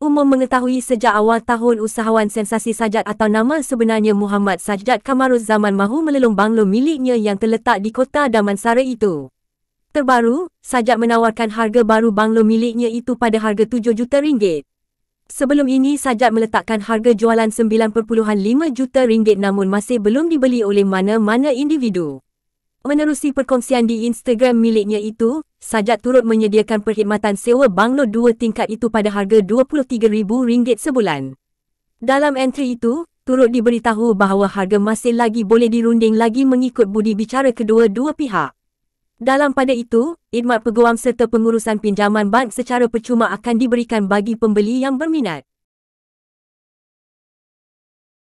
Umum mengetahui sejak awal tahun usahawan sensasi Sajat atau nama sebenarnya Muhammad Sajat Kamaruz Zaman mahu melelong banglo miliknya yang terletak di kota Damansara itu. Terbaru, Sajat menawarkan harga baru banglo miliknya itu pada harga 7 juta ringgit. Sebelum ini Sajat meletakkan harga jualan 9.5 juta ringgit namun masih belum dibeli oleh mana-mana individu. Menerusi perkongsian di Instagram miliknya itu, Sajat turut menyediakan perkhidmatan sewa banglo dua tingkat itu pada harga RM23,000 sebulan. Dalam entry itu, turut diberitahu bahawa harga masih lagi boleh dirunding lagi mengikut budi bicara kedua-dua pihak. Dalam pada itu, idmat peguam serta pengurusan pinjaman bank secara percuma akan diberikan bagi pembeli yang berminat.